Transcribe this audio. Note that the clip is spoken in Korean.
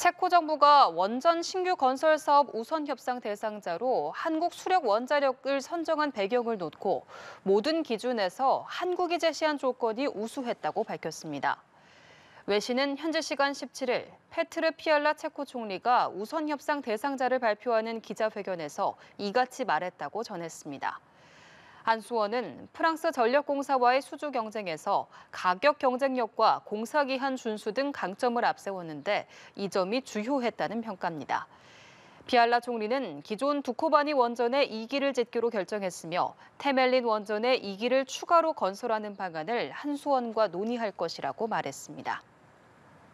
체코 정부가 원전 신규 건설 사업 우선 협상 대상자로 한국 수력 원자력을 선정한 배경을 놓고 모든 기준에서 한국이 제시한 조건이 우수했다고 밝혔습니다. 외신은 현재 시간 17일 페트르 피알라 체코 총리가 우선 협상 대상자를 발표하는 기자회견에서 이같이 말했다고 전했습니다. 한수원은 프랑스 전력공사와의 수주 경쟁에서 가격 경쟁력과 공사기한 준수 등 강점을 앞세웠는데 이 점이 주효했다는 평가입니다. 비알라 총리는 기존 두코바니 원전의 2기를 짓기로 결정했으며 테멜린 원전의 2기를 추가로 건설하는 방안을 한수원과 논의할 것이라고 말했습니다.